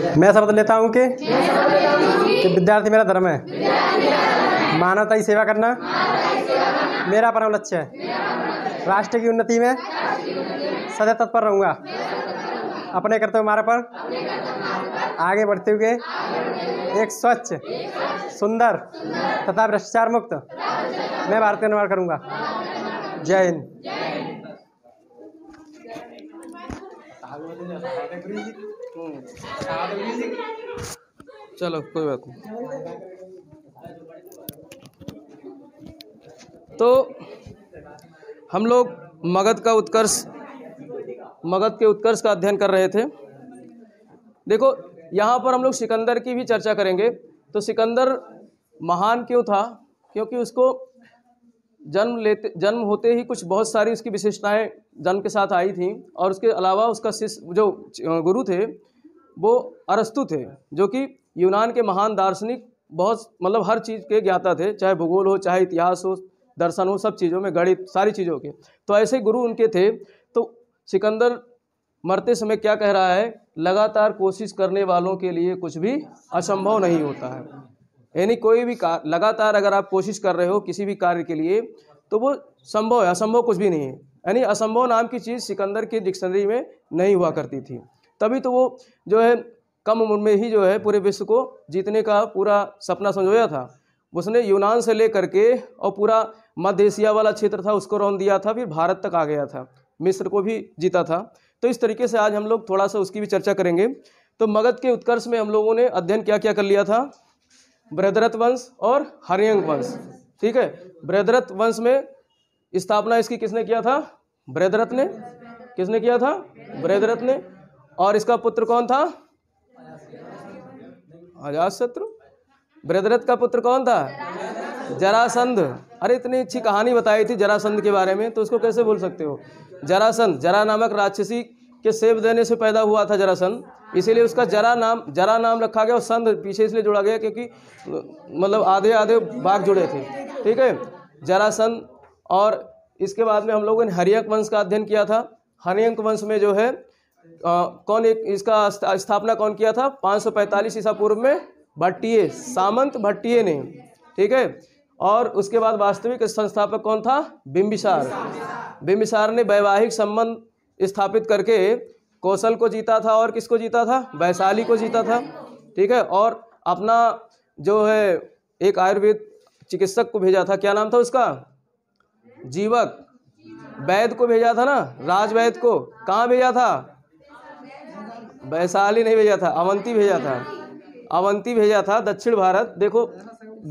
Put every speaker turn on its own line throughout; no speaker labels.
मैं शपथ लेता हूँ कि विद्यार्थी मेरा धर्म है मानवता की सेवा करना मेरा परम लक्ष्य है राष्ट्र की उन्नति में सदैव तत्पर रहूँगा अपने कर्तव्य मारे पर आगे बढ़ते हुए एक स्वच्छ सुंदर तथा भ्रष्टाचार मुक्त मैं भारत का निर्माण करूँगा जय हिंद
चलो
कोई बात नहीं तो हम लोग मगध का उत्कर्ष मगध के उत्कर्ष का अध्ययन कर रहे थे देखो यहाँ पर हम लोग सिकंदर की भी चर्चा करेंगे तो सिकंदर महान क्यों था क्योंकि उसको जन्म लेते जन्म होते ही कुछ बहुत सारी उसकी विशेषताएं जन्म के साथ आई थी और उसके अलावा उसका शिष्य जो गुरु थे वो अरस्तु थे जो कि यूनान के महान दार्शनिक बहुत मतलब हर चीज़ के ज्ञाता थे चाहे भूगोल हो चाहे इतिहास हो दर्शन हो सब चीज़ों में गणित सारी चीज़ों के तो ऐसे गुरु उनके थे तो सिकंदर मरते समय क्या कह रहा है लगातार कोशिश करने वालों के लिए कुछ भी असंभव नहीं होता है यानी कोई भी कार्य लगातार अगर आप कोशिश कर रहे हो किसी भी कार्य के लिए तो वो संभव है असंभव कुछ भी नहीं है यानी असंभव नाम की चीज़ सिकंदर की डिक्शनरी में नहीं हुआ करती थी तभी तो वो जो है कम उम्र में ही जो है पूरे विश्व को जीतने का पूरा सपना समझोया था उसने यूनान से ले करके और पूरा मध्य एशिया वाला क्षेत्र था उसको रौन दिया था फिर भारत तक आ गया था मिस्र को भी जीता था तो इस तरीके से आज हम लोग थोड़ा सा उसकी भी चर्चा करेंगे तो मगध के उत्कर्ष में हम लोगों ने अध्ययन क्या क्या कर लिया था ब्रदरथ वंश और हरियंग वंश ठीक है ब्रदरथ वंश में स्थापना इसकी किसने किया था ब्रदरथ ने किसने किया था ब्रदरथ ने और इसका पुत्र कौन था अजात शत्रु ब्रदरथ का पुत्र कौन था जरासंध अरे इतनी अच्छी कहानी बताई थी जरासंध के बारे में तो उसको कैसे भूल सकते हो जरासंध जरा नामक राक्षसी के सेव देने से पैदा हुआ था जरासंध इसीलिए उसका जरा नाम जरा नाम रखा गया और संध पीछे इसलिए जोड़ा गया क्योंकि मतलब आधे आधे भाग जुड़े थे ठीक है जरासंध और इसके बाद में हम लोगों ने हरियक वंश का अध्ययन किया था हरियंक वंश में जो है आ, कौन एक इसका स्थापना कौन किया था 545 ईसा पूर्व में भट्टीय सामंत भट्टीय ने ठीक है और उसके बाद वास्तविक संस्थापक कौन था बिम्बिसार बिम्बिसार ने वैवाहिक संबंध स्थापित करके कौशल को जीता था और किसको जीता था वैशाली को जीता था ठीक है और अपना जो है एक आयुर्वेद चिकित्सक को भेजा था क्या नाम था उसका जीवक वैद को भेजा था ना राजवैद को कहाँ भेजा था वैशाली नहीं भेजा था अवंती भेजा था अवंती भेजा था दक्षिण भारत देखो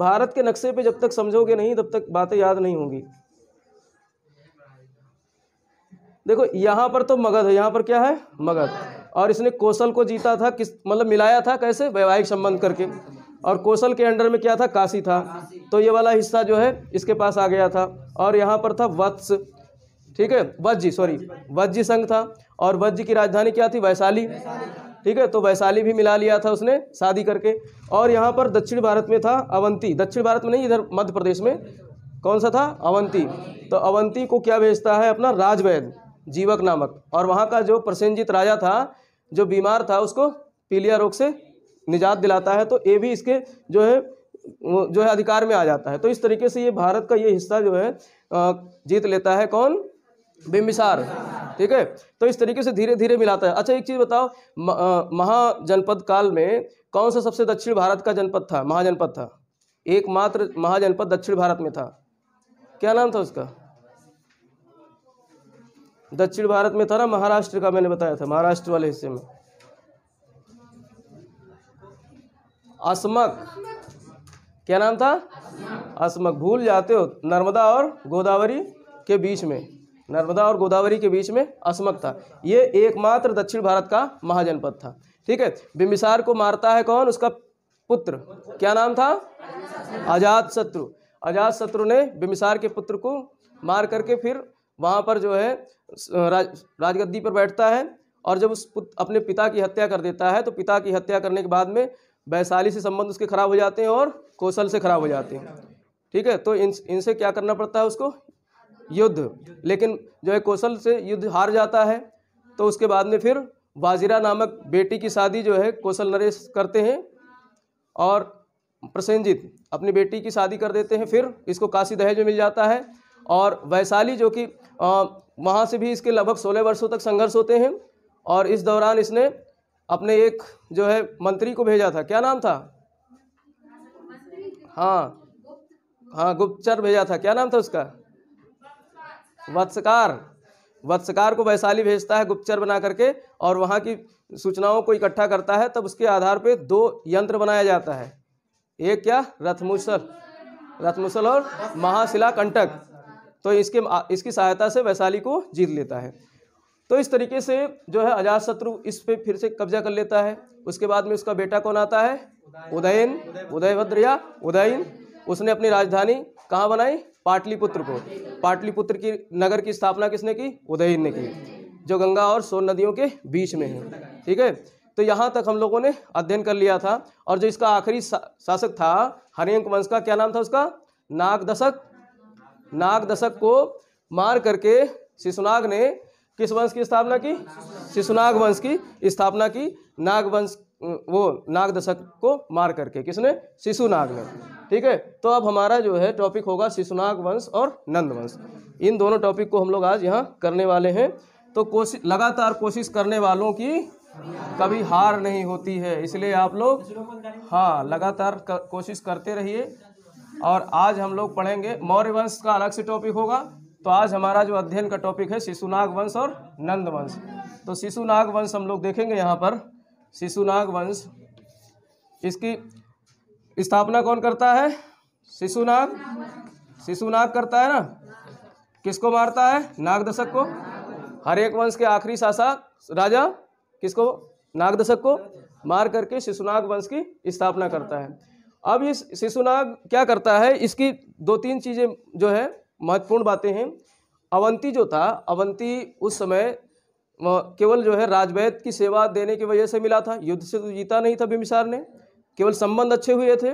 भारत के नक्शे पे जब तक समझोगे नहीं तब तक बातें याद नहीं होंगी देखो यहाँ पर तो मगध है यहाँ पर क्या है मगध और इसने कौशल को जीता था किस मतलब मिलाया था कैसे वैवाहिक संबंध करके और कौशल के अंडर में क्या था काशी था तो ये वाला हिस्सा जो है इसके पास आ गया था और यहाँ पर था वत्स ठीक है वज्जी सॉरी वज्जी संघ था और वज्जी की राजधानी क्या थी वैशाली ठीक है तो वैशाली भी मिला लिया था उसने शादी करके और यहाँ पर दक्षिण भारत में था अवंती दक्षिण भारत में नहीं इधर मध्य प्रदेश में कौन सा था अवंती तो अवंती को क्या भेजता है अपना राजवैद जीवक नामक और वहाँ का जो प्रसेंजित राजा था जो बीमार था उसको पीलिया रोग से निजात दिलाता है तो ये भी इसके जो है जो है अधिकार में आ जाता है तो इस तरीके से ये भारत का ये हिस्सा जो है जीत लेता है कौन बिम्बिसार ठीक है तो इस तरीके से धीरे धीरे मिलाता है अच्छा एक चीज़ बताओ महाजनपद काल में कौन सा सबसे दक्षिण भारत का जनपद था महाजनपद था एकमात्र महाजनपद दक्षिण भारत में था क्या नाम था उसका दक्षिण भारत में था ना महाराष्ट्र का मैंने बताया था महाराष्ट्र वाले हिस्से में अस्मक क्या नाम था अस्मक भूल जाते हो नर्मदा और गोदावरी के बीच में नर्मदा और गोदावरी के बीच में असमक था ये एकमात्र दक्षिण भारत का महाजनपद था ठीक है बिम्बिसार को मारता है कौन उसका पुत्र क्या नाम था आजाद शत्रु आजाद शत्रु ने बिम्बिसार के पुत्र को मार करके फिर वहाँ पर जो है राज राजगद्दी पर बैठता है और जब उस अपने पिता की हत्या कर देता है तो पिता की हत्या करने के बाद में वैशाली से संबंध उसके खराब हो जाते हैं और कौशल से खराब हो जाते हैं ठीक है तो इन इनसे क्या करना पड़ता है उसको युद्ध लेकिन जो है कौशल से युद्ध हार जाता है तो उसके बाद में फिर वाजिरा नामक बेटी की शादी जो है कौशल नरेश करते हैं और प्रसेंजित अपनी बेटी की शादी कर देते हैं फिर इसको काशी दहेज में मिल जाता है और वैशाली जो कि वहाँ से भी इसके लगभग सोलह वर्षों तक संघर्ष होते हैं और इस दौरान इसने अपने एक जो है मंत्री को भेजा था क्या नाम था हाँ हाँ गुप्तचर भेजा था क्या नाम था उसका वत्सकार वत्सकार को वैशाली भेजता है गुप्तचर बना करके और वहाँ की सूचनाओं को इकट्ठा करता है तब उसके आधार पे दो यंत्र बनाया जाता है एक क्या रथमुसल रथमुसल और महाशिला कंटक तो इसके इसकी सहायता से वैशाली को जीत लेता है तो इस तरीके से जो है अजात शत्रु इस पे फिर से कब्जा कर लेता है उसके बाद में उसका बेटा कौन आता है उदयन उदयभद्र या उदयन उसने अपनी राजधानी कहाँ बनाई पाटलिपुत्र को पाटलिपुत्र की नगर की स्थापना किसने की उदयन ने की जो गंगा और सोन नदियों के बीच में है ठीक है तो यहाँ तक हम लोगों ने अध्ययन कर लिया था और जो इसका आखिरी शासक था हरियंक वंश का क्या नाम था उसका नागदशक नाग दशक को मार करके शिशुनाग ने किस वंश की स्थापना की शिशुनाग वंश की स्थापना की नाग वंश वो नाग दशक को मार करके किसने शिशुनाग ने ठीक है तो अब हमारा जो है टॉपिक होगा शिशुनाग वंश और नंद वंश इन दोनों टॉपिक को हम लोग आज यहाँ करने वाले हैं तो कोशिश लगातार कोशिश करने वालों की कभी हार नहीं होती है इसलिए आप लोग हाँ लगातार कर, कोशिश करते रहिए और आज हम लोग पढ़ेंगे मौर्य वंश का अलग से टॉपिक होगा तो आज हमारा जो अध्ययन का टॉपिक है शिशुनाग वंश और नंद वंश तो शिशुनाग वंश हम लोग देखेंगे यहाँ पर शिशुनाग वंश इसकी स्थापना कौन करता है शिशुनाग शिशुनाग करता है ना किसको मारता है नागदशक को हर एक वंश के आखिरी शासक राजा किसको नागदशक को मार करके शिशुनाग वंश की स्थापना करता है अब ये शिशुनाग क्या करता है इसकी दो तीन चीज़ें जो है महत्वपूर्ण बातें हैं अवंती जो था अवंती उस समय केवल जो है राजवैद की सेवा देने की वजह से मिला था युद्ध से तो जीता नहीं था बिमिसार ने केवल संबंध अच्छे हुए थे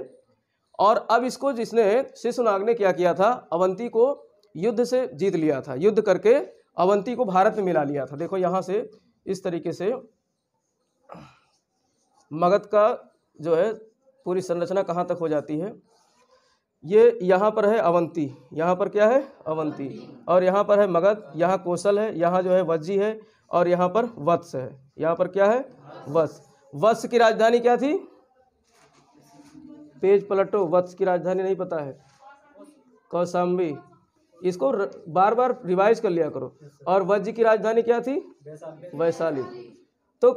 और अब इसको जिसने शिशुनाग ने क्या किया था अवंती को युद्ध से जीत लिया था युद्ध करके अवंती को भारत में मिला लिया था देखो यहाँ से इस तरीके से मगध का जो है पूरी संरचना कहाँ तक हो जाती है ये यहाँ पर है अवंती यहाँ पर क्या है अवंती और यहाँ पर है मगध यहाँ कौशल है यहाँ जो है वज्जी है और यहाँ पर वत्स है यहाँ पर क्या है वत्स वत्स की राजधानी क्या थी पेज पलटो वत्स की राजधानी नहीं पता है कौशाम्बी इसको र, बार बार रिवाइज कर लिया करो और वज्जी की राजधानी क्या थी वैशाली तो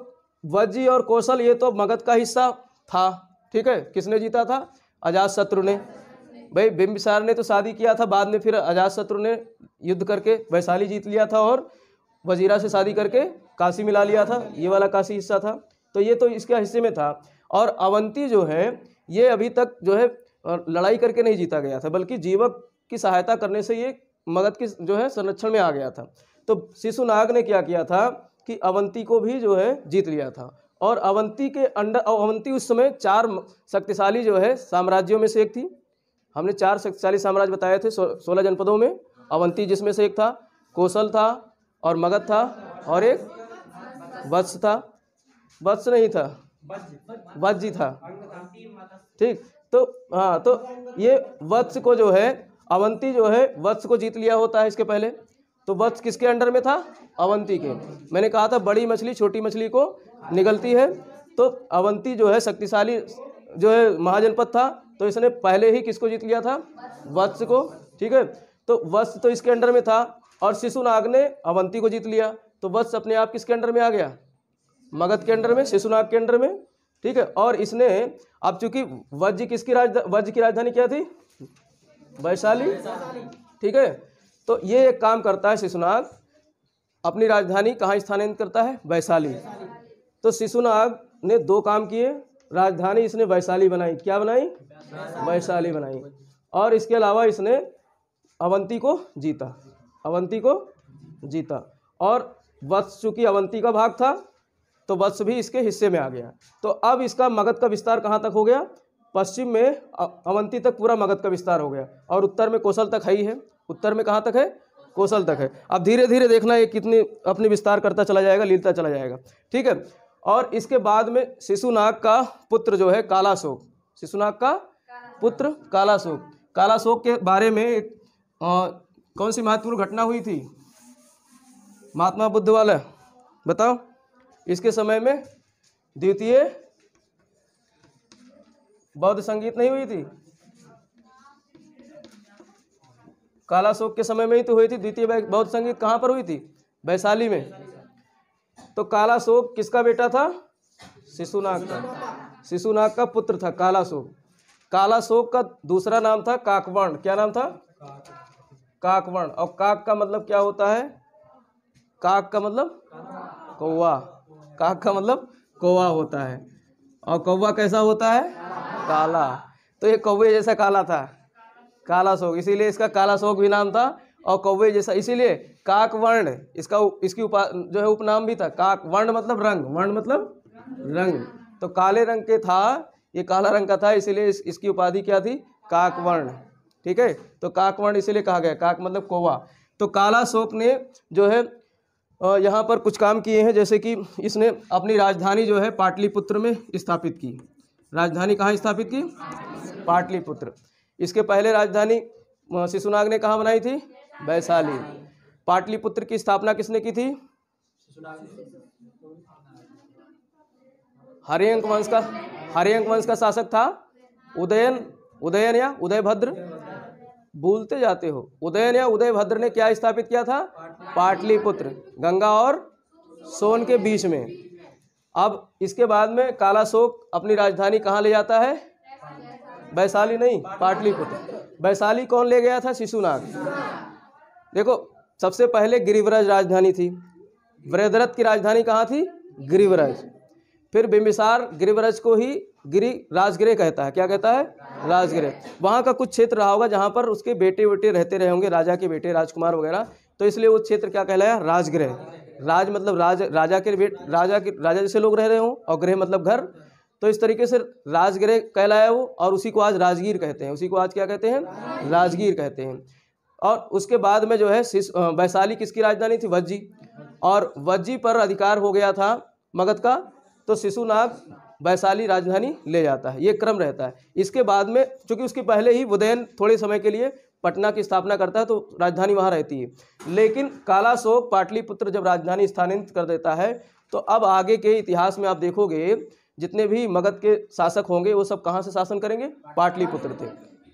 वज्जी और कौशल ये तो मगध का हिस्सा था ठीक है किसने जीता था अजात शत्रु ने भाई बिम्बिसार ने तो शादी किया था बाद में फिर अजात शत्रु ने युद्ध करके वैशाली जीत लिया था और वजीरा से शादी करके काशी मिला लिया था ये वाला काशी हिस्सा था तो ये तो इसके हिस्से में था और अवंती जो है ये अभी तक जो है लड़ाई करके नहीं जीता गया था बल्कि जीवक की सहायता करने से ये मगध की जो है संरक्षण में आ गया था तो शिशुनाग ने क्या किया था कि अवंती को भी जो है जीत लिया था और अवंती के अंडर अवंती उस समय चार शक्तिशाली जो है साम्राज्यों में से एक थी हमने चार शक्तिशाली साम्राज्य बताए थे सो, सोलह जनपदों में अवंती जिसमें से एक था कौशल था और मगध था और एक वत्स था वत्स नहीं था वज्य था ठीक तो हाँ तो ये वत्स को जो है अवंती जो है वत्स को जीत लिया होता है इसके पहले तो वत्स किसके अंडर में था अवंती के मैंने कहा था बड़ी मछली छोटी मछली को निकलती है तो अवंती जो है शक्तिशाली जो है महाजनपद था तो इसने पहले ही किसको जीत लिया था वत्स को ठीक है तो वत्स तो इसके अंडर में था और शिशुनाग ने अवंती को जीत लिया तो वत्स अपने आप किसके अंडर में आ गया मगध के अंडर में शिशुनाग के अंडर में ठीक है और इसने अब चूंकि वज्र किसकी राज वज्र की राजधानी क्या थी वैशाली ठीक है तो ये एक काम करता है शिशुनाग अपनी राजधानी कहाँ स्थानांतरित करता है वैशाली तो शिशुनाग ने दो काम किए राजधानी इसने वैशाली बनाई क्या बनाई वैशाली बनाई और इसके अलावा इसने अवंती को जीता अवंती को जीता और वत्स चूँकि अवंती का भाग था तो वत्स भी इसके हिस्से में आ गया तो अब इसका मगध का विस्तार कहाँ तक हो गया पश्चिम में अवंती तक पूरा मगध का विस्तार हो गया और उत्तर में कौशल तक है ही है उत्तर में कहाँ तक है कौशल तक है अब धीरे धीरे देखना ये कितनी अपनी विस्तार करता चला जाएगा लीलता चला जाएगा ठीक है और इसके बाद में शिशुनाग का पुत्र जो है कालाशोक शिशुनाग का पुत्र कालाशोक कालाशोक के बारे में एक आ, कौन सी महत्वपूर्ण घटना हुई थी महात्मा बुद्ध वाला बताओ इसके समय में द्वितीय बौद्ध संगीत नहीं हुई थी कालाशोक के समय में ही तो हुई थी द्वितीय बौद्ध संगीत कहाँ पर हुई थी वैशाली में तो काला शोक किसका बेटा था शिशुनाग का शिशुनाग का पुत्र था काला शोक काला शोक का दूसरा नाम था काकवर्ण क्या नाम था काकवर्ण और काक का मतलब क्या होता है काक का मतलब कौवा काक का मतलब कौवा होता है और कौवा कैसा होता है काला तो ये कौवे जैसा काला था काला शोक इसीलिए इसका काला शोक भी नाम था और कौवे जैसा इसीलिए काकवर्ण इसका इसकी उपा जो है उपनाम भी था काकवर्ण मतलब रंग वर्ण मतलब रंग तो काले रंग के था ये काला रंग का था इसीलिए इस, इसकी उपाधि क्या थी काकवर्ण ठीक है तो काकवर्ण इसीलिए कहा गया काक मतलब कोवा तो काला शोक ने जो है यहाँ पर कुछ काम किए हैं जैसे कि इसने अपनी राजधानी जो है पाटलिपुत्र में स्थापित की राजधानी कहाँ स्थापित की पाटलिपुत्र इसके पहले राजधानी शिशुनाग ने कहाँ बनाई थी वैशाली पाटलिपुत्र की स्थापना किसने की थी हरियंक वंश का हरियंक वंश का शासक था उदयन उदयन या उदयभद्र भूलते जाते हो उदयन या उदयभद्र ने क्या स्थापित किया था पाटलिपुत्र गंगा और सोन के बीच में अब इसके बाद में कालाशोक अपनी राजधानी कहाँ ले जाता है वैशाली नहीं पाटलिपुत्र वैशाली कौन ले गया था शिशुनाग देखो सबसे पहले गिरिवराज राजधानी थी वृद्रथ की राजधानी कहाँ थी गिरिवराज फिर बिम्बिसार गिरिवराज को ही गिरी राजगृह कहता है क्या कहता है राजगृह वहाँ का कुछ क्षेत्र रहा होगा जहाँ पर उसके बेटे वेटे रहते रहे होंगे राजा के बेटे राजकुमार वगैरह तो इसलिए वो क्षेत्र क्या कहलाया राजगृह राज मतलब राज राजा के बेट राजा के राजा जैसे लोग रह रहे हों और गृह मतलब घर तो इस तरीके से राजगृह कहलाया वो और उसी को आज राजगीर कहते हैं उसी को आज क्या कहते हैं राजगीर कहते हैं और उसके बाद में जो है वैशाली किसकी राजधानी थी वज्जी और वज्जी पर अधिकार हो गया था मगध का तो शिशुनाग वैशाली राजधानी ले जाता है ये क्रम रहता है इसके बाद में चूँकि उसके पहले ही उदयन थोड़े समय के लिए पटना की स्थापना करता है तो राजधानी वहाँ रहती है लेकिन कालाशोक पाटलिपुत्र जब राजधानी स्थानांतरित कर देता है तो अब आगे के इतिहास में आप देखोगे जितने भी मगध के शासक होंगे वो सब कहाँ से शासन करेंगे पाटलिपुत्र थे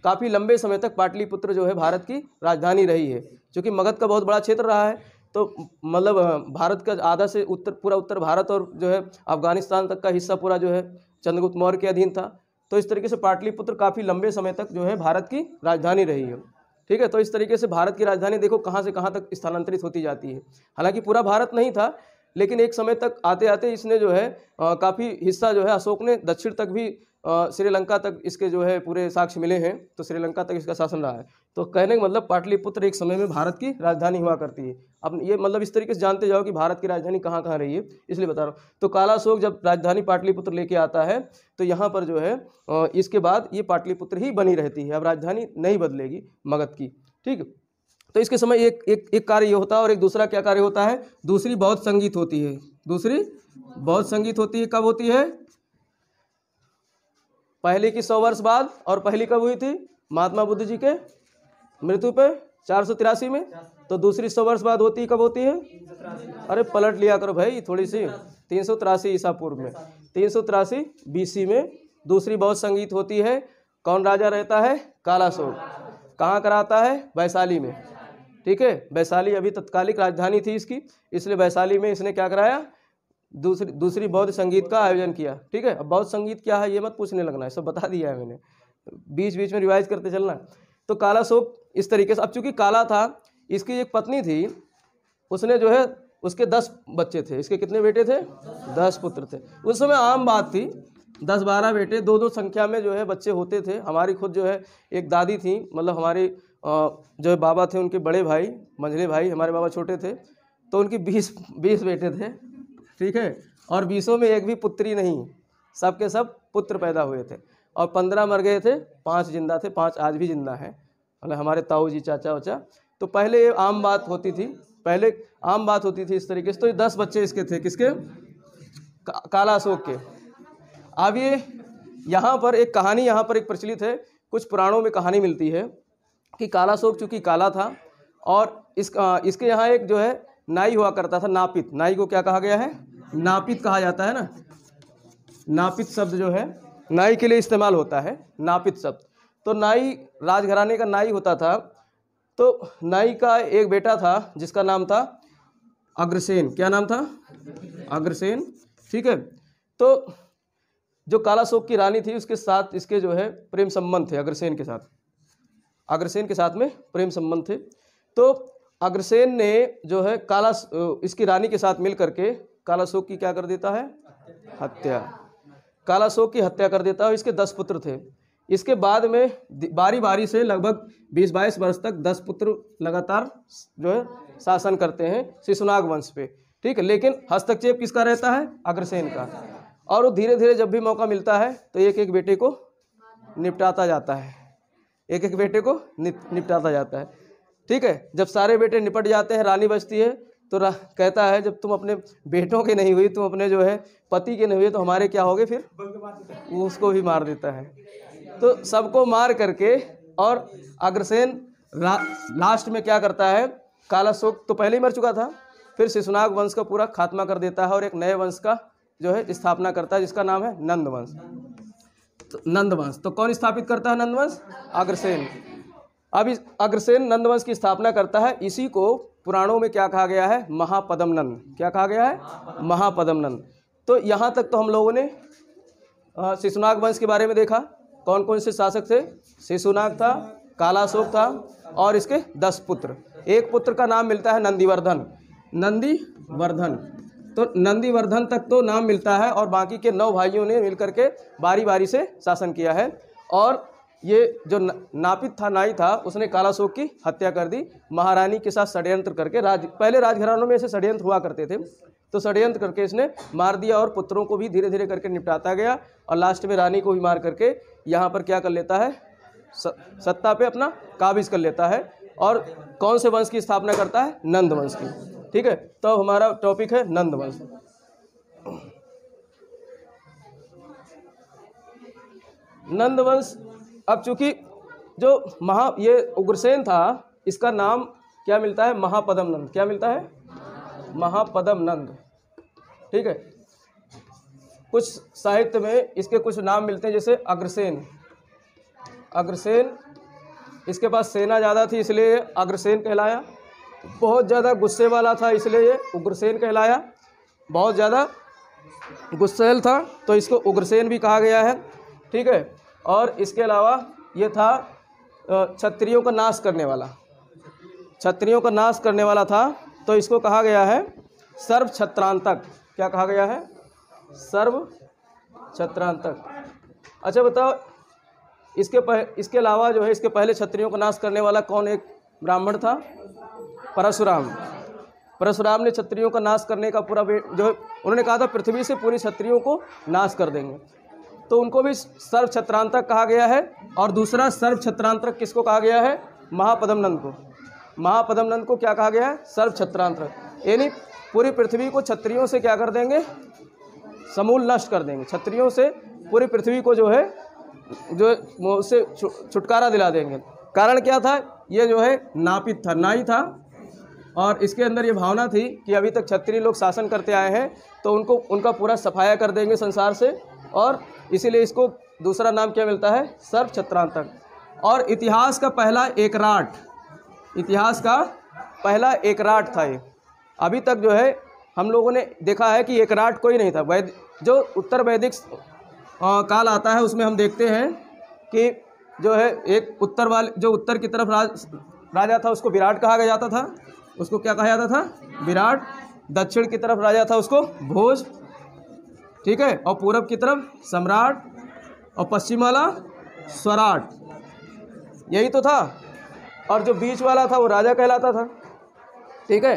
काफ़ी लंबे समय तक पाटलिपुत्र जो है भारत की राजधानी रही है क्योंकि मगध का बहुत बड़ा क्षेत्र रहा है तो मतलब भारत का आधा से उत्तर पूरा उत्तर भारत और जो है अफगानिस्तान तक का हिस्सा पूरा जो है चंद्रगुप्त मौर्य के अधीन था तो इस तरीके से पाटलिपुत्र काफ़ी लंबे समय तक जो है भारत की राजधानी रही है ठीक है तो इस तरीके से भारत की राजधानी देखो कहाँ से कहाँ तक स्थानांतरित होती जाती है हालांकि पूरा भारत नहीं था लेकिन एक समय तक आते आते इसने जो है काफ़ी हिस्सा जो है अशोक ने दक्षिण तक भी श्रीलंका तक इसके जो है पूरे साक्ष्य मिले हैं तो श्रीलंका तक इसका शासन रहा है तो कहने का मतलब पाटलिपुत्र एक समय में भारत की राजधानी हुआ करती है अब ये मतलब इस तरीके से जानते जाओ कि भारत की राजधानी कहाँ कहाँ रही है इसलिए बता रहा हूँ तो कालाशोक जब राजधानी पाटलिपुत्र लेके आता है तो यहाँ पर जो है इसके बाद ये पाटलिपुत्र ही बनी रहती है अब राजधानी नहीं बदलेगी मगध की ठीक तो इसके समय एक एक एक कार्य ये होता है और एक दूसरा क्या कार्य होता है दूसरी बौद्ध संगीत होती है दूसरी बौद्ध संगीत होती है कब होती है पहली की सौ वर्ष बाद और पहली कब हुई थी महात्मा बुद्ध जी के मृत्यु पे चार सौ तिरासी में तो दूसरी सौ वर्ष बाद होती कब होती है अरे पलट लिया करो भाई थोड़ी सी तीन सौ तिरासी ईसा पूर्व में तीन सौ तिरासी बीसी में दूसरी बहुत संगीत होती है कौन राजा रहता है कालासोर कहाँ कराता है वैशाली में ठीक है वैशाली अभी तत्कालिक राजधानी थी इसकी इसलिए वैशाली में इसने क्या कराया दूसरी दूसरी बौद्ध संगीत का आयोजन किया ठीक है अब बौद्ध संगीत क्या है ये मत पूछने लगना है सब बता दिया है मैंने बीच बीच में रिवाइज करते चलना तो काला शोक इस तरीके से अब चूंकि काला था इसकी एक पत्नी थी उसने जो है उसके दस बच्चे थे इसके कितने बेटे थे दस पुत्र थे उस समय आम बात थी दस बारह बेटे दो दो संख्या में जो है बच्चे होते थे हमारी खुद जो है एक दादी थी मतलब हमारी जो है बाबा थे उनके बड़े भाई मंझले भाई हमारे बाबा छोटे थे तो उनकी बीस बीस बेटे थे ठीक है और बीसों में एक भी पुत्री नहीं सब के सब पुत्र पैदा हुए थे और पंद्रह मर गए थे पाँच जिंदा थे पाँच आज भी जिंदा हैं मतलब हमारे ताऊ जी चाचा उचा तो पहले ये आम बात होती थी पहले आम बात होती थी इस तरीके से तो ये दस बच्चे इसके थे किसके का, काला अशोक के अब ये यहाँ पर एक कहानी यहाँ पर एक प्रचलित है कुछ पुराणों में कहानी मिलती है कि काला शोक चूँकि काला था और इस इसके यहाँ एक जो है नाई हुआ करता था नापित नाई को क्या कहा गया है नापित कहा जाता है ना नापित शब्द जो है नाई के लिए इस्तेमाल होता है नापित शब्द तो नाई राजघराने का नाई होता था तो नाई का एक बेटा था जिसका नाम था अग्रसेन क्या नाम था अग्रसेन ठीक है तो जो कालाशोक की रानी थी उसके साथ इसके जो है प्रेम संबंध थे अग्रसेन के साथ अग्रसेन के साथ में प्रेम संबंध थे तो अग्रसेन ने जो है काला इसकी रानी के साथ मिल करके कालाशोक की क्या कर देता है हत्या कालाशोक की हत्या कर देता है इसके दस पुत्र थे इसके बाद में बारी बारी से लगभग बीस बाईस वर्ष तक दस पुत्र लगातार जो है शासन करते हैं शिशुनाग वंश पे ठीक है लेकिन हस्तक्षेप किसका रहता है अग्रसेन का और वो धीरे धीरे जब भी मौका मिलता है तो एक एक बेटे को निपटाता जाता है एक एक बेटे को निपटाता जाता है ठीक है जब सारे बेटे निपट जाते हैं रानी बचती है तो रा, कहता है जब तुम अपने बेटों के नहीं हुई तुम अपने जो है पति के नहीं हुए तो हमारे क्या हो गए फिर वो उसको भी मार देता है तो सबको मार करके और अग्रसेन ला, लास्ट में क्या करता है काला शोक तो पहले ही मर चुका था फिर शिशुनाग वंश का पूरा खात्मा कर देता है और एक नए वंश का जो है स्थापना करता है जिसका नाम है नंद वंश तो नंद वंश तो कौन स्थापित करता है नंद वंश अग्रसेन अब इस अग्रसेन नंदवंश की स्थापना करता है इसी को पुराणों में क्या कहा गया है महापदम नंद क्या कहा गया है महापदम नंद तो यहाँ तक तो हम लोगों ने शिशुनाग वंश के बारे में देखा कौन कौन से शासक थे शिशुनाग था कालाशोक था और इसके दस पुत्र एक पुत्र का नाम मिलता है नंदीवर्धन नंदीवर्धन तो नंदीवर्धन तक तो नाम मिलता है और बाकी के नौ भाइयों ने मिलकर के बारी बारी से शासन किया है और ये जो नापित था नाई था उसने कालाशोक की हत्या कर दी महारानी के साथ षड्यंत्र करके राज पहले राजघरानों में ऐसे षड्यंत्र हुआ करते थे तो षड्यंत्र करके इसने मार दिया और पुत्रों को भी धीरे धीरे करके निपटाता गया और लास्ट में रानी को भी मार करके यहाँ पर क्या कर लेता है सत्ता पे अपना काबिज कर लेता है और कौन से वंश की स्थापना करता है नंद वंश की ठीक है तो हमारा टॉपिक है नंद वंश नंद वंश अब चूँकि जो महा ये उग्रसेन था इसका नाम क्या मिलता है महापदम नंद क्या मिलता है महापदम नंद ठीक है कुछ साहित्य में इसके कुछ नाम मिलते हैं जैसे अग्रसेन अग्रसेन इसके पास सेना ज़्यादा थी इसलिए अग्रसेन कहलाया बहुत ज़्यादा गुस्से वाला था इसलिए ये उग्रसेन कहलाया बहुत ज़्यादा गुस्सेल था तो इसको उग्रसेन भी कहा गया है ठीक है और इसके अलावा ये था छत्रियों का नाश करने वाला छत्रियों का नाश करने वाला था तो इसको कहा गया है सर्व छत्रांतक क्या कहा गया है सर्व छत्रांतक अच्छा बताओ इसके पह, इसके अलावा जो है इसके पहले छत्रियों का नाश करने वाला कौन एक ब्राह्मण था परशुराम परशुराम ने छत्रियों का नाश करने का पूरा जो है उन्होंने कहा था पृथ्वी से पूरी छत्रियों को नाश कर देंगे तो उनको भी सर्व छत्रांतक कहा गया है और दूसरा सर्व छत्रांतक किसको कहा गया है महापदम नंद को महापदमनंद को क्या कहा गया है सर्व छत्रांतक यानी पूरी पृथ्वी को छत्रियों से क्या कर देंगे समूल नष्ट कर देंगे छत्रियों से पूरी पृथ्वी को जो है जो उससे छुटकारा दिला देंगे कारण क्या था ये जो है नापित था ना ही था और इसके अंदर ये भावना थी कि अभी तक क्षत्रिय लोग शासन करते आए हैं तो उनको उनका पूरा सफाया कर देंगे संसार से और इसीलिए इसको दूसरा नाम क्या मिलता है सर्व छत्रांतक और इतिहास का पहला एकराट इतिहास का पहला एकराट था ये अभी तक जो है हम लोगों ने देखा है कि एकराट कोई नहीं था वैद जो उत्तर वैदिक काल आता है उसमें हम देखते हैं कि जो है एक उत्तर वाले जो उत्तर की तरफ राज, राजा था उसको विराट कहा जाता था उसको क्या कहा जाता था विराट दक्षिण की तरफ राजा था उसको भोज ठीक है और पूरब की तरफ सम्राट और पश्चिम वाला स्वराट यही तो था और जो बीच वाला था वो राजा कहलाता था ठीक है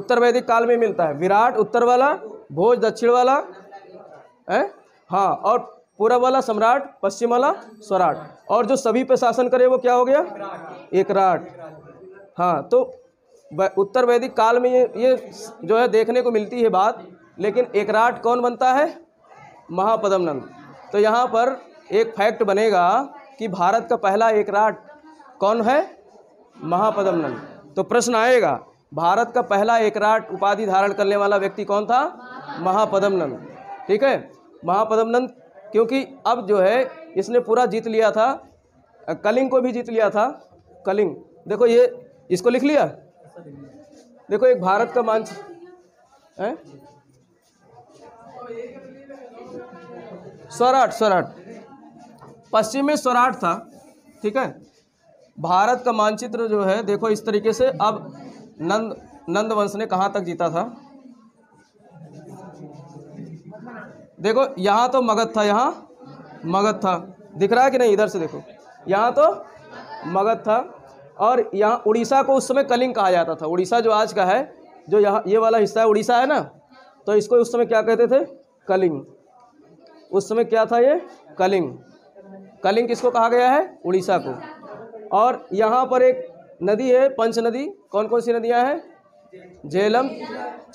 उत्तर वैदिक काल में मिलता है विराट उत्तर वाला भोज दक्षिण वाला है हाँ और पूरब वाला सम्राट पश्चिम वाला स्वराट और जो सभी पे शासन करे वो क्या हो गया एक राट हाँ तो उत्तर वैदिक काल में ये ये जो है देखने को मिलती है बात लेकिन एकराट कौन बनता है नंद तो यहाँ पर एक फैक्ट बनेगा कि भारत का पहला एकराट कौन है नंद तो प्रश्न आएगा भारत का पहला एकराट उपाधि धारण करने वाला व्यक्ति कौन था महापदम नंद ठीक है महापदम नंद क्योंकि अब जो है इसने पूरा जीत लिया था कलिंग को भी जीत लिया था कलिंग देखो ये इसको लिख लिया देखो एक भारत का मानचित्र है स्वराट स्वराट पश्चिम में स्वराट था ठीक है भारत का मानचित्र जो है देखो इस तरीके से अब नंद नंद वंश ने कहाँ तक जीता था देखो यहाँ तो मगध था यहाँ मगध था दिख रहा है कि नहीं इधर से देखो यहाँ तो मगध था और यहाँ उड़ीसा को उस समय कलिंग कहा जाता था उड़ीसा जो आज का है जो यहाँ ये वाला हिस्सा है उड़ीसा है ना तो इसको उस समय क्या कहते थे कलिंग उस समय क्या था ये कलिंग कलिंग किसको कहा गया है उड़ीसा को और यहाँ पर एक नदी है पंच नदी कौन कौन सी नदियाँ हैं झेलम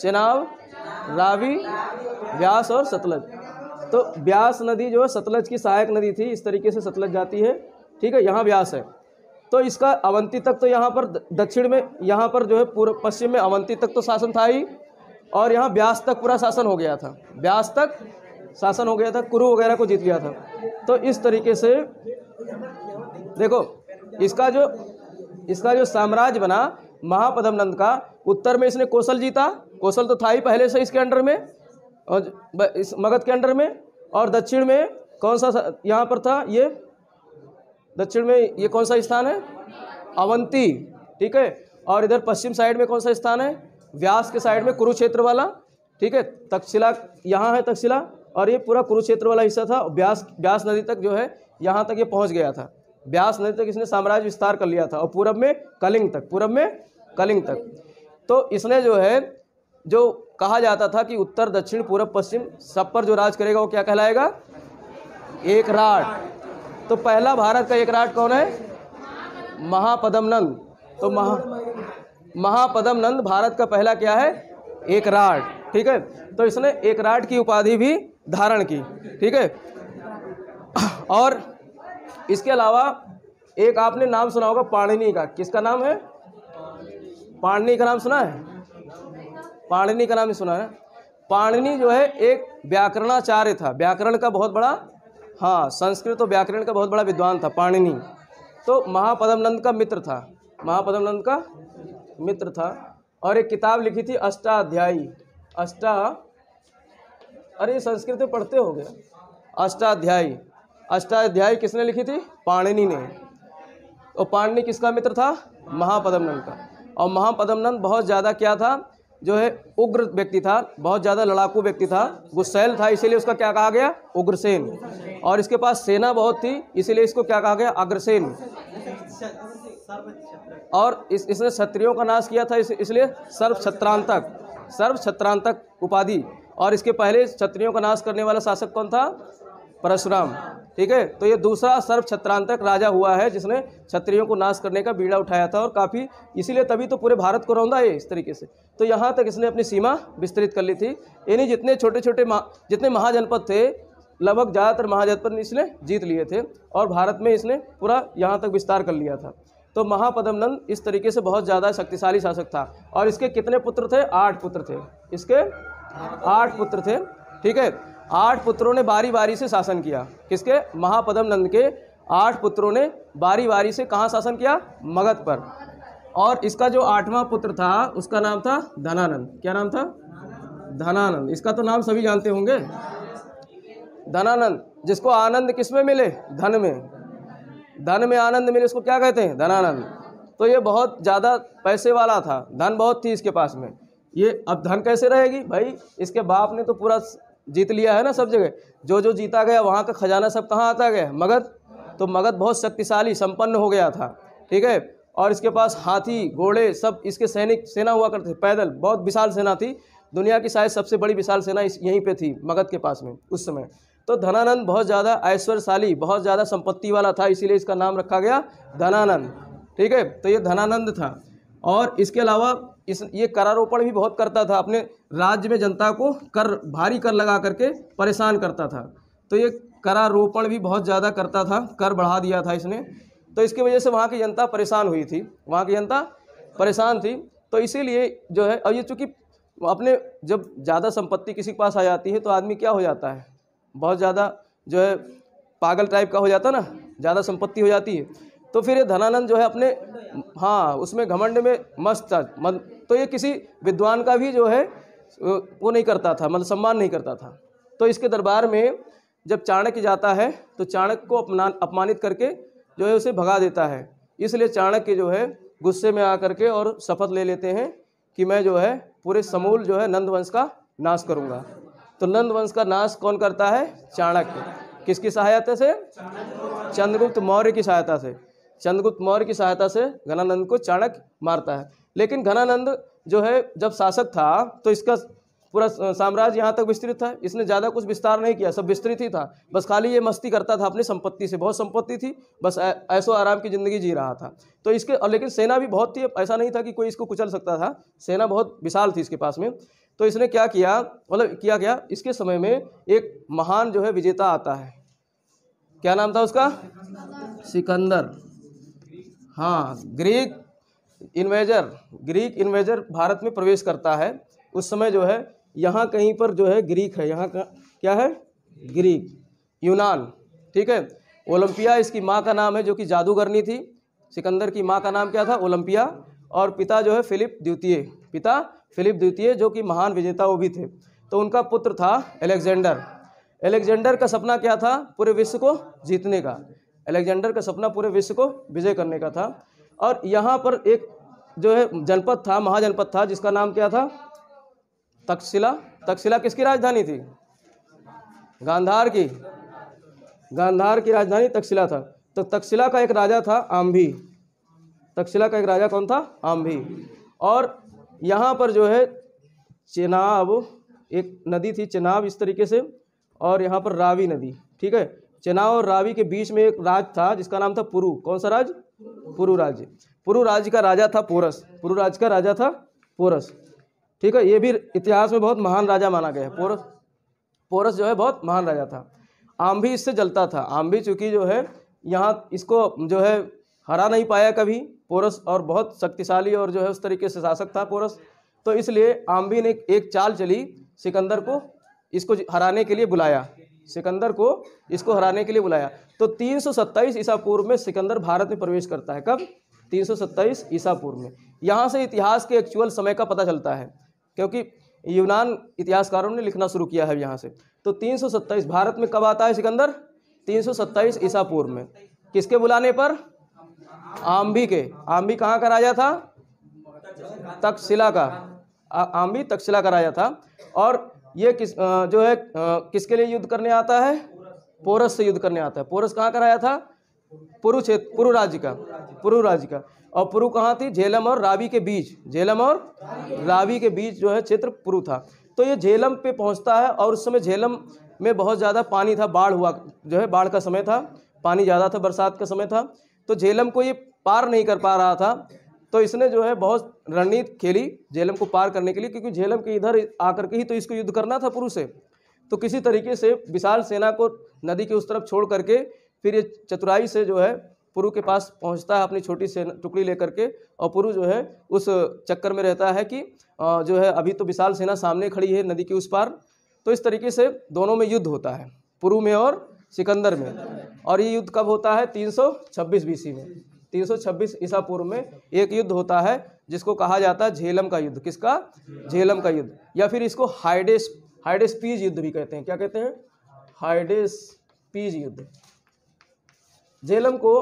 चेनाब रावी व्यास और सतलज तो व्यास नदी जो है सतलज की सहायक नदी थी इस तरीके से सतलज जाती है ठीक है यहाँ व्यास है तो इसका अवंती तक तो यहाँ पर दक्षिण में यहाँ पर जो है पूर्व पश्चिम में अवंती तक तो शासन था ही और यहाँ ब्यास तक पूरा शासन हो गया था ब्यास तक शासन हो गया था कुरु वगैरह को जीत लिया था तो इस तरीके से देखो इसका जो इसका जो साम्राज्य बना महापदम नंद का उत्तर में इसने कौशल जीता कौशल तो था ही पहले से इसके अंडर में और इस मगध के अंडर में और दक्षिण में कौन सा यहाँ पर था ये दक्षिण में ये कौन सा स्थान है अवंती ठीक है और इधर पश्चिम साइड में कौन सा स्थान है व्यास के साइड में कुरुक्षेत्र वाला ठीक है तक्षशिला यहाँ है तक्षशिला और ये पूरा कुरुक्षेत्र वाला हिस्सा था ब्यास ब्यास नदी तक जो है यहाँ तक ये पहुँच गया था ब्यास नदी तक इसने साम्राज्य विस्तार कर लिया था और पूरब में कलिंग तक पूरब में कलिंग तक तो इसने जो है जो कहा जाता था कि उत्तर दक्षिण पूर्व पश्चिम सब पर जो राज करेगा वो क्या कहलाएगा एक राट तो पहला भारत का एक राट कौन है महापदमनंद तो महा महापदमनंद भारत का पहला क्या है एक राट ठीक है तो इसने एक राट की उपाधि भी धारण की ठीक है और इसके अलावा एक आपने नाम सुना होगा पाणिनी का किसका नाम है पाणिनी का नाम सुना है पाणिनी का नाम ही सुना है पाणिनी जो है एक व्याकरणाचार्य था व्याकरण का बहुत बड़ा हाँ संस्कृत और व्याकरण का बहुत बड़ा विद्वान था पाणिनी तो महापदमनंद का मित्र था महापदमनंद का मित्र था और एक किताब लिखी थी अष्टाध्यायी अष्टा अरे संस्कृत में पढ़ते हो गए अष्टाध्यायी अष्टाध्यायी किसने लिखी थी पाणिनी ने और पाणिनी किसका मित्र था महापदमनंद का और महापदमनंद बहुत ज़्यादा क्या था जो है उग्र व्यक्ति था बहुत ज़्यादा लड़ाकू व्यक्ति था गुस्सैल था इसीलिए उसका क्या कहा गया उग्रसेन और इसके पास सेना बहुत थी इसीलिए इसको क्या कहा गया अग्रसेन और इस इसने क्षत्रियों का नाश किया था इस, इसलिए सर्व छत्रांतक सर्व छत्रांतक उपाधि और इसके पहले क्षत्रियों का नाश करने वाला शासक कौन था परशुराम ठीक है तो ये दूसरा सर्व छत्रांतक राजा हुआ है जिसने क्षत्रियों को नाश करने का बीड़ा उठाया था और काफ़ी इसीलिए तभी तो पूरे भारत को रौंदा है इस तरीके से तो यहाँ तक इसने अपनी सीमा विस्तृत कर ली थी यानी जितने छोटे छोटे महा जितने महाजनपद थे लगभग ज़्यादातर महाजनपद इसने जीत लिए थे और भारत में इसने पूरा यहाँ तक विस्तार कर लिया था तो महापदमनंद इस तरीके से बहुत ज़्यादा शक्तिशाली शासक था और इसके कितने पुत्र थे आठ पुत्र थे इसके आठ पुत्र थे ठीक है आठ पुत्रों ने बारी बारी से शासन किया किसके महापदम नंद के आठ पुत्रों ने बारी बारी से कहाँ शासन किया मगध पर और इसका जो आठवां पुत्र था उसका नाम था धनानंद क्या नाम था धनानंद इसका तो नाम सभी जानते होंगे धनानंद जिसको आनंद किस में मिले धन में धन में आनंद मिले उसको क्या कहते हैं धनानंद तो ये बहुत ज़्यादा पैसे वाला था धन बहुत थी इसके पास में ये अब धन कैसे रहेगी भाई इसके बाप ने तो पूरा जीत लिया है ना सब जगह जो जो जीता गया वहाँ का खजाना सब कहाँ आता गया मगध तो मगध बहुत शक्तिशाली संपन्न हो गया था ठीक है और इसके पास हाथी घोड़े सब इसके सैनिक सेना हुआ करते थे पैदल बहुत विशाल सेना थी दुनिया की शायद सबसे बड़ी विशाल सेना इस यहीं पे थी मगध के पास में उस समय तो धनानंद बहुत ज़्यादा ऐश्वर्यशाली बहुत ज़्यादा संपत्ति वाला था इसीलिए इसका नाम रखा गया धनानंद ठीक है तो ये धनानंद था और इसके अलावा इस ये करारोपण भी बहुत करता था अपने राज्य में जनता को कर भारी कर लगा करके परेशान करता था तो ये करारोपण भी बहुत ज़्यादा करता था कर बढ़ा दिया था इसने तो इसकी वजह से वहाँ की जनता परेशान हुई थी वहाँ की जनता परेशान थी तो इसीलिए जो है और ये चूँकि अपने जब ज़्यादा संपत्ति किसी के पास आ जाती है तो आदमी क्या हो जाता है बहुत ज़्यादा जो है पागल टाइप का हो जाता ना ज़्यादा संपत्ति हो जाती है तो फिर ये धनानंद जो है अपने हाँ उसमें घमंड में मस्त था तो ये किसी विद्वान का भी जो है वो नहीं करता था मतलब सम्मान नहीं करता था तो इसके दरबार में जब चाणक्य जाता है तो चाणक्य को अपना अपमानित करके जो है उसे भगा देता है इसलिए चाणक्य जो है गुस्से में आ करके और शपथ ले लेते हैं कि मैं जो है पूरे समूल जो है नंदवंश का नाश करूँगा तो नंदवंश का नाश कौन करता है चाणक्य किसकी सहायता से चंद्रगुप्त मौर्य की सहायता से चंद्रगुप्त मौर्य की सहायता से घनानंद को चाणक्य मारता है लेकिन घनानंद जो है जब शासक था तो इसका पूरा साम्राज्य यहाँ तक विस्तृत था इसने ज़्यादा कुछ विस्तार नहीं किया सब विस्तृत ही था बस खाली ये मस्ती करता था अपनी संपत्ति से बहुत संपत्ति थी बस ऐसो आराम की ज़िंदगी जी रहा था तो इसके और लेकिन सेना भी बहुत थी ऐसा नहीं था कि कोई इसको कुचल सकता था सेना बहुत विशाल थी इसके पास में तो इसने क्या किया मतलब किया गया इसके समय में एक महान जो है विजेता आता है क्या नाम था उसका सिकंदर हाँ Greek invader Greek invader Bharat में प्रवेश करता है उस समय जो है यहाँ कहीं पर जो है ग्रीक है यहाँ का क्या है ग्रीक यूनान ठीक है ओलंपिया इसकी माँ का नाम है जो कि जादूगरनी थी सिकंदर की माँ का नाम क्या था ओलंपिया और पिता जो है फिलिप द्वितीय पिता फिलिप द्वितीय जो कि महान विजेता वो भी थे तो उनका पुत्र था एलेक्जेंडर एलेक्जेंडर का सपना क्या था पूरे विश्व को जीतने का एलेक्जेंडर का सपना पूरे विश्व को विजय करने का था और यहाँ पर एक जो है जनपद था महाजनपद था जिसका नाम क्या था तक्षशिला तक्षशिला किसकी राजधानी थी गांधार की गांधार की राजधानी तक्षशिला था तो तक्षशिला का एक राजा था आम्भी तक्षशिला का एक राजा कौन था आम्भी और यहाँ पर जो है चेनाब एक नदी थी चेनाब इस तरीके से और यहाँ पर रावी नदी ठीक है चेनाब और रावी के बीच में एक राज था जिसका नाम था पुरु कौन सा राज पुरु राज्य पुरु राज्य का राजा था पोरस पुरु राज्य का राजा था पोरस ठीक है ये भी इतिहास में बहुत महान राजा माना गया है पोरस पोरस जो है बहुत महान राजा था आम भी इससे जलता था आम भी चूंकि जो है यहाँ इसको जो है हरा नहीं पाया कभी पोरस और बहुत शक्तिशाली और जो है उस तरीके से शासक था पोरस तो इसलिए आम्बी ने एक चाल चली सिकंदर को इसको हराने के लिए बुलाया सिकंदर को इसको हराने के लिए बुलाया तो 327 ईसा पूर्व में सिकंदर भारत में प्रवेश करता है कब 327 ईसा पूर्व में यहाँ से इतिहास के एक्चुअल समय का पता चलता है क्योंकि यूनान इतिहासकारों ने लिखना शुरू किया है यहाँ से तो 327 भारत में कब आता है सिकंदर 327 ईसा पूर्व में किसके बुलाने पर आम्भी के आम्भी कहाँ का राजा था तक्षशिला का आम्भी तक्षशिला का राजा था और ये किस जो है किसके लिए युद्ध करने आता है पोरस से युद्ध करने आता है पोरस कहाँ कराया था पुरु क्षेत्र पुरु राज्य का पुरु राज्य का और पुरु कहाँ थी झेलम और रावी के बीच झेलम और रावी के बीच जो है क्षेत्र पुरु था तो ये झेलम पे पहुँचता है और उस समय झेलम में बहुत ज़्यादा पानी था बाढ़ हुआ जो है बाढ़ का समय था पानी ज़्यादा था बरसात का समय था तो झेलम को ये पार नहीं कर पा रहा था तो इसने जो है बहुत रणनीति खेली झेलम को पार करने के लिए क्योंकि झेलम के इधर आकर के ही तो इसको युद्ध करना था पुरुष से तो किसी तरीके से विशाल सेना को नदी के उस तरफ छोड़ करके फिर ये चतुराई से जो है पुरु के पास पहुंचता है अपनी छोटी सेना टुकड़ी लेकर के और पुरु जो है उस चक्कर में रहता है कि जो है अभी तो विशाल सेना सामने खड़ी है नदी के उस पार तो इस तरीके से दोनों में युद्ध होता है पुरु में और सिकंदर में और ये युद्ध कब होता है 326 बीसी में 326 ईसा पूर्व में एक युद्ध होता है जिसको कहा जाता है झेलम का युद्ध किसका झेलम का युद्ध या फिर इसको हाइडेस पीज युद्ध भी कहते हैं क्या कहते हैं पीज युद्ध झेलम को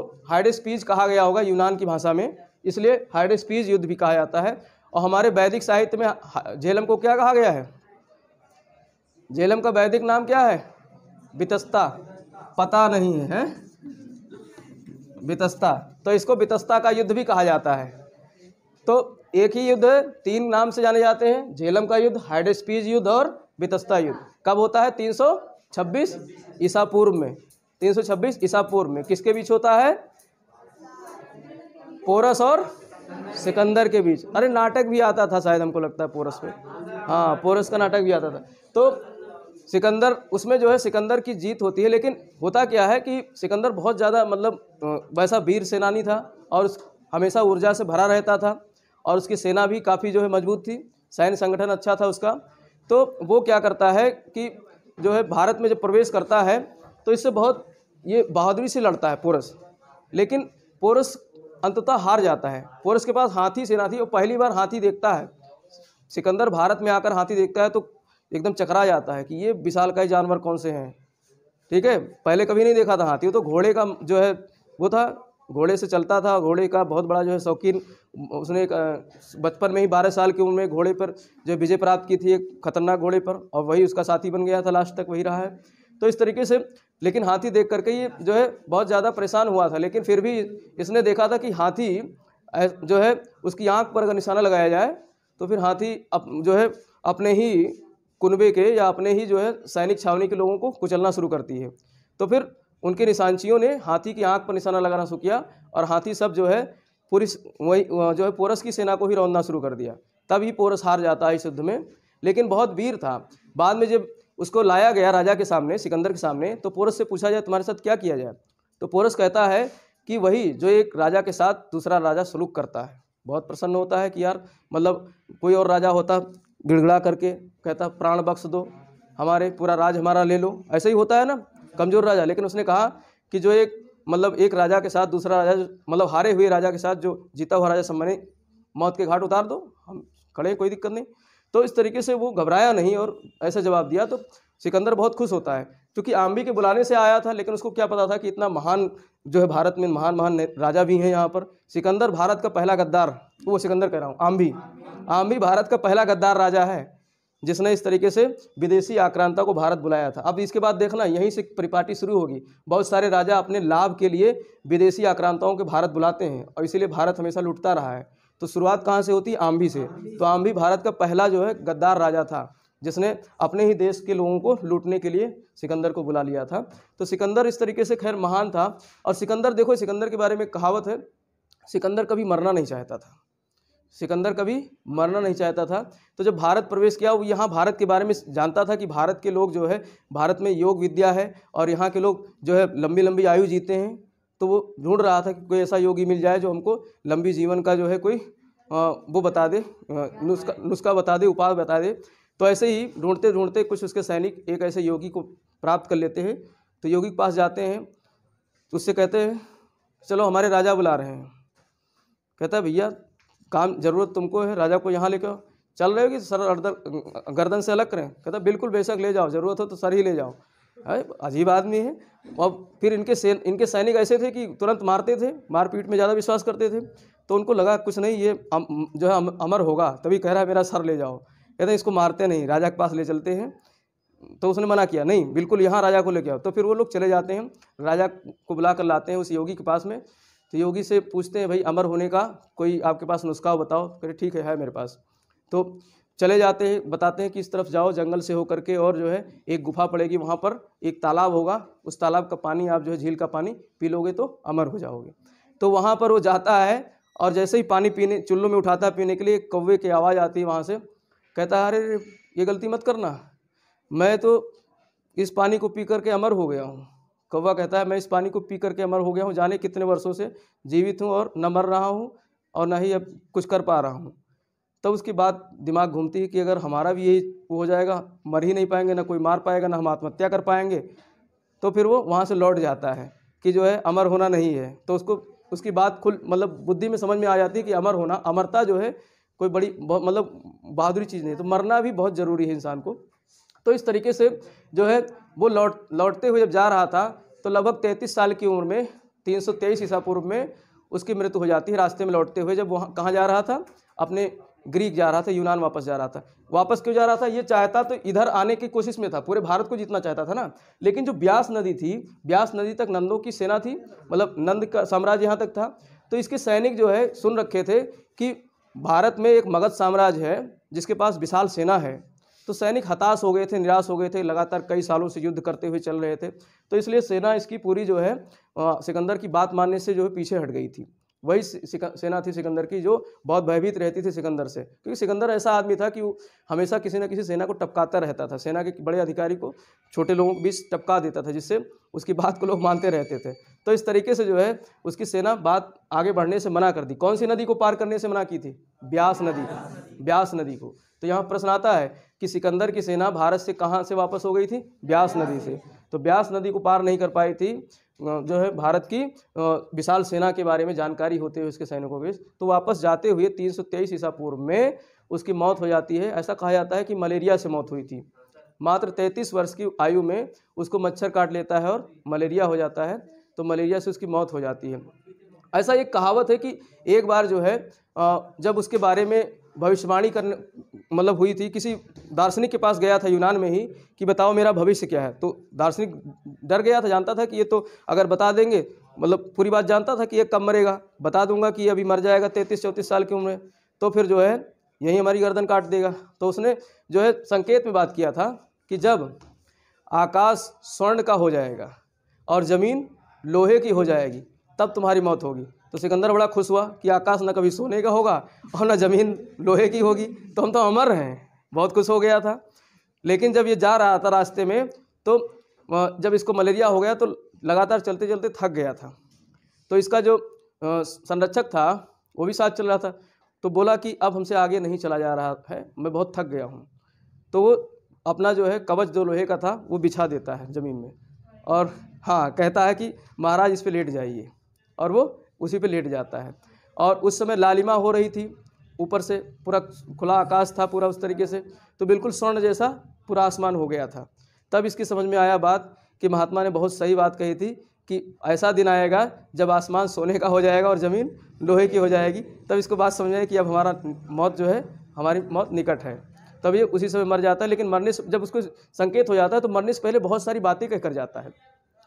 पीज कहा गया होगा यूनान की भाषा में इसलिए पीज युद्ध भी कहा जाता है और हमारे वैदिक साहित्य में झेलम को क्या कहा गया है झेलम का वैदिक नाम क्या है बितस्ता पता नहीं है बितस्ता तो इसको बितस्ता का युद्ध भी कहा जाता है तो एक ही युद्ध तीन नाम से जाने जाते हैं झेलम का युद्ध हाइडेस्पीज युद्ध और बितस्ता युद्ध कब होता है 326 ईसा पूर्व में 326 ईसा पूर्व में किसके बीच होता है पोरस और सिकंदर के बीच अरे नाटक भी आता था शायद हमको लगता है पोरस में हाँ पोरस का नाटक भी आता था तो सिकंदर उसमें जो है सिकंदर की जीत होती है लेकिन होता क्या है कि सिकंदर बहुत ज़्यादा मतलब वैसा वीर सेनानी था और उस हमेशा ऊर्जा से भरा रहता था और उसकी सेना भी काफ़ी जो है मजबूत थी सैन्य संगठन अच्छा था उसका तो वो क्या करता है कि जो है भारत में जब प्रवेश करता है तो इससे बहुत ये बहादुरी से लड़ता है पोरस लेकिन पोरस अंततः हार जाता है पोरस के पास हाथी सेना थी और पहली बार हाथी देखता है सिकंदर भारत में आकर हाथी देखता है तो एकदम चकरा जाता है कि ये का जानवर कौन से हैं ठीक है पहले कभी नहीं देखा था हाथी तो घोड़े का जो है वो था घोड़े से चलता था घोड़े का बहुत बड़ा जो है शौकीन उसने बचपन में ही बारह साल की उम्र में घोड़े पर जो विजय प्राप्त की थी एक खतरनाक घोड़े पर और वही उसका साथी बन गया था लास्ट तक वही रहा है तो इस तरीके से लेकिन हाथी देख करके ये जो है बहुत ज़्यादा परेशान हुआ था लेकिन फिर भी इसने देखा था कि हाथी जो है उसकी आँख पर अगर निशाना लगाया जाए तो फिर हाथी अप, जो है अपने ही कुनबे के या अपने ही जो है सैनिक छावनी के लोगों को कुचलना शुरू करती है तो फिर उनके निशानचियों ने हाथी की आँख पर निशाना लगाना शुरू किया और हाथी सब जो है पूरी वही जो है पोरस की सेना को ही रौंदना शुरू कर दिया तब ही पोरस हार जाता है इस युद्ध में लेकिन बहुत वीर था बाद में जब उसको लाया गया राजा के सामने सिकंदर के सामने तो पोरस से पूछा जाए तुम्हारे साथ क्या किया जाए तो पोरस कहता है कि वही जो एक राजा के साथ दूसरा राजा सलूक करता है बहुत प्रसन्न होता है कि यार मतलब कोई और राजा होता गिड़गड़ा करके कहता प्राण बख्श दो हमारे पूरा राज हमारा ले लो ऐसे ही होता है ना कमज़ोर राजा लेकिन उसने कहा कि जो एक मतलब एक राजा के साथ दूसरा राजा मतलब हारे हुए राजा के साथ जो जीता हुआ राजा सम्मान मौत के घाट उतार दो हम खड़े कोई दिक्कत नहीं तो इस तरीके से वो घबराया नहीं और ऐसा जवाब दिया तो सिकंदर बहुत खुश होता है क्योंकि आम्बी के बुलाने से आया था लेकिन उसको क्या पता था कि इतना महान जो है भारत में महान महान राजा भी हैं यहाँ पर सिकंदर भारत का पहला गद्दार वो सिकंदर कह रहा हूँ आम्बी आमिर भारत का पहला गद्दार राजा है जिसने इस तरीके से विदेशी आक्रांता को भारत बुलाया था अब इसके बाद देखना यहीं से परिपाटी शुरू होगी बहुत सारे राजा अपने लाभ के लिए विदेशी आक्रांताओं के भारत बुलाते हैं और इसीलिए भारत हमेशा लुटता रहा है तो शुरुआत कहाँ से होती है आम्भी से तो आम्भी भारत का पहला जो है गद्दार राजा था जिसने अपने ही देश के लोगों को लूटने के लिए सिकंदर को बुला लिया था तो सिकंदर इस तरीके से खैर महान था और सिकंदर देखो सिकंदर के बारे में कहावत है सिकंदर कभी मरना नहीं चाहता था सिकंदर कभी मरना नहीं चाहता था तो जब भारत प्रवेश किया वो यहाँ भारत के बारे में जानता था कि भारत के लोग जो है भारत में योग विद्या है और यहाँ के लोग जो है लंबी लंबी आयु जीते हैं तो वो ढूंढ रहा था कि कोई ऐसा योगी मिल जाए जो हमको लंबी जीवन का जो है कोई वो बता दे नुस्खा नुस्खा बता दे उपाय बता दे तो ऐसे ही ढूंढते ढूंढते कुछ उसके सैनिक एक ऐसे योगी को प्राप्त कर लेते हैं तो योगी के पास जाते हैं तो उससे कहते हैं चलो हमारे राजा बुला रहे हैं कहता है भैया काम जरूरत तुमको है राजा को यहाँ लेकर आओ चल रहे हो कि सर गर्दन से अलग करें कहता बिल्कुल बेशक ले जाओ ज़रूरत हो तो सर ही ले जाओ है अजीब आदमी है और फिर इनके से इनके सैनिक ऐसे थे कि तुरंत मारते थे मारपीट में ज़्यादा विश्वास करते थे तो उनको लगा कुछ नहीं ये अम, जो है अम, अमर होगा तभी कह रहा है मेरा सर ले जाओ कहते इसको मारते नहीं राजा के पास ले चलते हैं तो उसने मना किया नहीं बिल्कुल यहाँ राजा को लेके आओ तो फिर वो लोग चले जाते हैं राजा को बुला कर लाते हैं उस योगी के पास में तो योगी से पूछते हैं भाई अमर होने का कोई आपके पास नुस्खा बताओ कहे ठीक है है मेरे पास तो चले जाते हैं बताते हैं कि इस तरफ जाओ जंगल से होकर के और जो है एक गुफा पड़ेगी वहाँ पर एक तालाब होगा उस तालाब का पानी आप जो है झील का पानी पी लोगे तो अमर हो जाओगे तो वहाँ पर वो जाता है और जैसे ही पानी पीने चुल्लों में उठाता है पीने के लिए कौवे की आवाज़ आती है वहाँ से कहता है अरे ये गलती मत करना मैं तो इस पानी को पी करके अमर हो गया हूँ कौवा कहता है मैं इस पानी को पी करके अमर हो गया हूँ जाने कितने वर्षों से जीवित हूँ और न मर रहा हूँ और ना ही अब कुछ कर पा रहा हूँ तब तो उसकी बात दिमाग घूमती है कि अगर हमारा भी यही हो जाएगा मर ही नहीं पाएंगे ना कोई मार पाएगा ना हम आत्महत्या कर पाएंगे तो फिर वो वहाँ से लौट जाता है कि जो है अमर होना नहीं है तो उसको उसकी बात खुल मतलब बुद्धि में समझ में आ जाती है कि अमर होना अमरता जो है कोई बड़ी मतलब बहादुरी चीज़ नहीं तो मरना भी बहुत ज़रूरी है इंसान को तो इस तरीके से जो है वो लौट लौटते हुए जब जा रहा था तो लगभग तैंतीस साल की उम्र में तीन सौ तेईस ईसा पूर्व में उसकी मृत्यु हो जाती है रास्ते में लौटते हुए जब वहाँ कहाँ जा रहा था अपने ग्रीक जा रहा था यूनान वापस जा रहा था वापस क्यों जा रहा था ये चाहता तो इधर आने की कोशिश में था पूरे भारत को जीतना चाहता था ना लेकिन जो ब्यास नदी थी ब्यास नदी तक नंदों की सेना थी मतलब नंद का साम्राज्य यहाँ तक था तो इसके सैनिक जो है सुन रखे थे कि भारत में एक मगध साम्राज्य है जिसके पास विशाल सेना है तो सैनिक हताश हो गए थे निराश हो गए थे लगातार कई सालों से युद्ध करते हुए चल रहे थे तो इसलिए सेना इसकी पूरी जो है सिकंदर की बात मानने से जो है पीछे हट गई थी वही सेना थी सिकंदर की जो बहुत भयभीत रहती थी सिकंदर से क्योंकि सिकंदर ऐसा आदमी था कि हमेशा किसी न किसी सेना को टपकाता रहता था सेना के बड़े अधिकारी को छोटे लोगों के बीच टपका देता था जिससे उसकी बात को लोग मानते रहते थे तो इस तरीके से जो है उसकी सेना बात आगे बढ़ने से मना कर दी कौन सी नदी को पार करने से मना की थी ब्यास नदी ब्यास नदी को तो यहाँ प्रश्न आता है कि सिकंदर की सेना भारत से कहाँ से वापस हो गई थी ब्यास नदी से तो ब्यास नदी को पार नहीं कर पाई थी जो है भारत की विशाल सेना के बारे में जानकारी होते हुए उसके सैनिकों के तो वापस जाते हुए तीन ईसा पूर्व में उसकी मौत हो जाती है ऐसा कहा जाता है कि मलेरिया से मौत हुई थी मात्र 33 वर्ष की आयु में उसको मच्छर काट लेता है और मलेरिया हो जाता है तो मलेरिया से उसकी मौत हो जाती है ऐसा एक कहावत है कि एक बार जो है जब उसके बारे में भविष्यवाणी करने मतलब हुई थी किसी दार्शनिक के पास गया था यूनान में ही कि बताओ मेरा भविष्य क्या है तो दार्शनिक डर गया था जानता था कि ये तो अगर बता देंगे मतलब पूरी बात जानता था कि ये कब मरेगा बता दूंगा कि ये अभी मर जाएगा तैंतीस चौंतीस साल की उम्र में तो फिर जो है यही हमारी गर्दन काट देगा तो उसने जो है संकेत में बात किया था कि जब आकाश स्वर्ण का हो जाएगा और ज़मीन लोहे की हो जाएगी तब तुम्हारी मौत होगी तो सिकंदर बड़ा खुश हुआ कि आकाश ना कभी सोने का होगा और न ज़मीन लोहे की होगी तो हम तो अमर हैं बहुत खुश हो गया था लेकिन जब ये जा रहा था रास्ते में तो जब इसको मलेरिया हो गया तो लगातार चलते चलते थक गया था तो इसका जो संरक्षक था वो भी साथ चल रहा था तो बोला कि अब हमसे आगे नहीं चला जा रहा है मैं बहुत थक गया हूँ तो वो अपना जो है कवच जो लोहे का था वो बिछा देता है ज़मीन में और हाँ कहता है कि महाराज इस पर लेट जाइए और वो उसी पे लेट जाता है और उस समय लालिमा हो रही थी ऊपर से पूरा खुला आकाश था पूरा उस तरीके से तो बिल्कुल स्वर्ण जैसा पूरा आसमान हो गया था तब इसकी समझ में आया बात कि महात्मा ने बहुत सही बात कही थी कि ऐसा दिन आएगा जब आसमान सोने का हो जाएगा और ज़मीन लोहे की हो जाएगी तब इसको बात समझ आए कि अब हमारा मौत जो है हमारी मौत निकट है तब ये उसी समय मर जाता है लेकिन मरने जब उसको संकेत हो जाता है तो मरने से पहले बहुत सारी बातें कहकर जाता है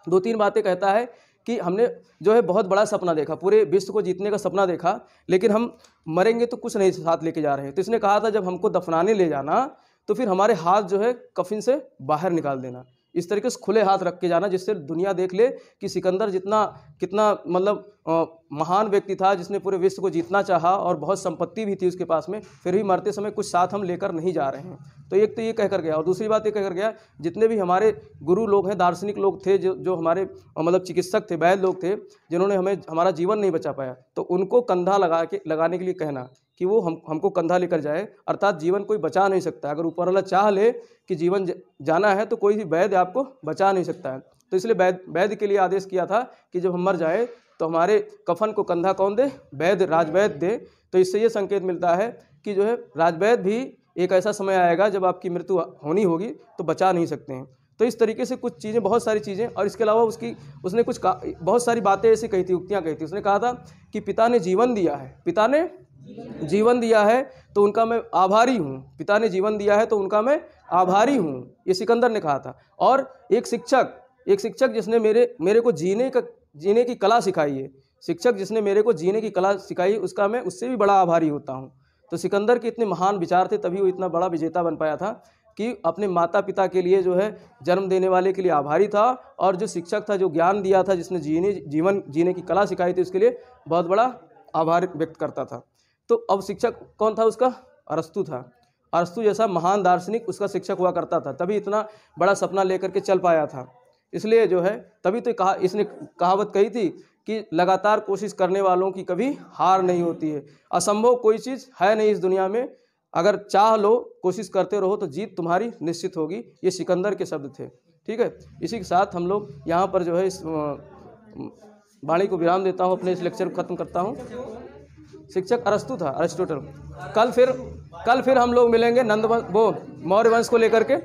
दो तीन बातें कहता है कि हमने जो है बहुत बड़ा सपना देखा पूरे विश्व को जीतने का सपना देखा लेकिन हम मरेंगे तो कुछ नहीं साथ लेके जा रहे हैं तो इसने कहा था जब हमको दफनाने ले जाना तो फिर हमारे हाथ जो है कफिन से बाहर निकाल देना इस तरीके से खुले हाथ रख के जाना जिससे दुनिया देख ले कि सिकंदर जितना कितना मतलब महान व्यक्ति था जिसने पूरे विश्व को जीतना चाहा और बहुत संपत्ति भी थी उसके पास में फिर भी मरते समय कुछ साथ हम लेकर नहीं जा रहे हैं तो एक तो ये कहकर गया और दूसरी बात ये कहकर गया जितने भी हमारे गुरु लोग हैं दार्शनिक लोग थे जो जो हमारे मतलब चिकित्सक थे वैध लोग थे जिन्होंने हमें हमारा जीवन नहीं बचा पाया तो उनको कंधा लगा के लगाने के लिए कहना कि वो हम हमको कंधा लेकर जाए अर्थात जीवन कोई बचा नहीं सकता अगर ऊपर वाला चाह ले कि जीवन जाना है तो कोई भी वैद्य आपको बचा नहीं सकता है तो इसलिए वैद्य वैद्य के लिए आदेश किया था कि जब हम मर जाए तो हमारे कफन को कंधा कौन दे वैद्य राजवैद्य दे तो इससे ये संकेत मिलता है कि जो है राजवैद्य भी एक ऐसा समय आएगा जब आपकी मृत्यु होनी होगी तो बचा नहीं सकते हैं तो इस तरीके से कुछ चीज़ें बहुत सारी चीज़ें और इसके अलावा उसकी उसने कुछ बहुत सारी बातें ऐसी कही थी उक्तियाँ कही थी उसने कहा था कि पिता ने जीवन दिया है पिता ने जीवन दिया है तो उनका मैं आभारी हूँ पिता ने जीवन दिया है तो उनका मैं आभारी हूँ ये सिकंदर ने कहा था और एक शिक्षक एक शिक्षक जिसने मेरे मेरे को जीने का जीने की कला सिखाई है शिक्षक जिसने मेरे को जीने की कला सिखाई उसका मैं उससे भी बड़ा आभारी होता हूँ तो सिकंदर के इतने महान विचार थे तभी वो इतना बड़ा विजेता बन पाया था कि अपने माता पिता के लिए जो है जन्म देने वाले के लिए आभारी था और जो शिक्षक था जो ज्ञान दिया था जिसने जीने जीवन जीने की कला सिखाई थी उसके लिए बहुत बड़ा आभार व्यक्त करता था तो अब शिक्षक कौन था उसका अरस्तु था अरस्तु जैसा महान दार्शनिक उसका शिक्षक हुआ करता था तभी इतना बड़ा सपना लेकर के चल पाया था इसलिए जो है तभी तो कहा इसने कहावत कही थी कि लगातार कोशिश करने वालों की कभी हार नहीं होती है असंभव कोई चीज़ है नहीं इस दुनिया में अगर चाह लो कोशिश करते रहो तो जीत तुम्हारी निश्चित होगी ये सिकंदर के शब्द थे ठीक है इसी के साथ हम लोग यहाँ पर जो है इस वाणी को विराम देता हूँ अपने इस लेक्चर को ख़त्म करता हूँ शिक्षक अरस्तु था अरिस्टोटल कल फिर कल फिर हम लोग मिलेंगे नंद वो मौर्य वंश को लेकर के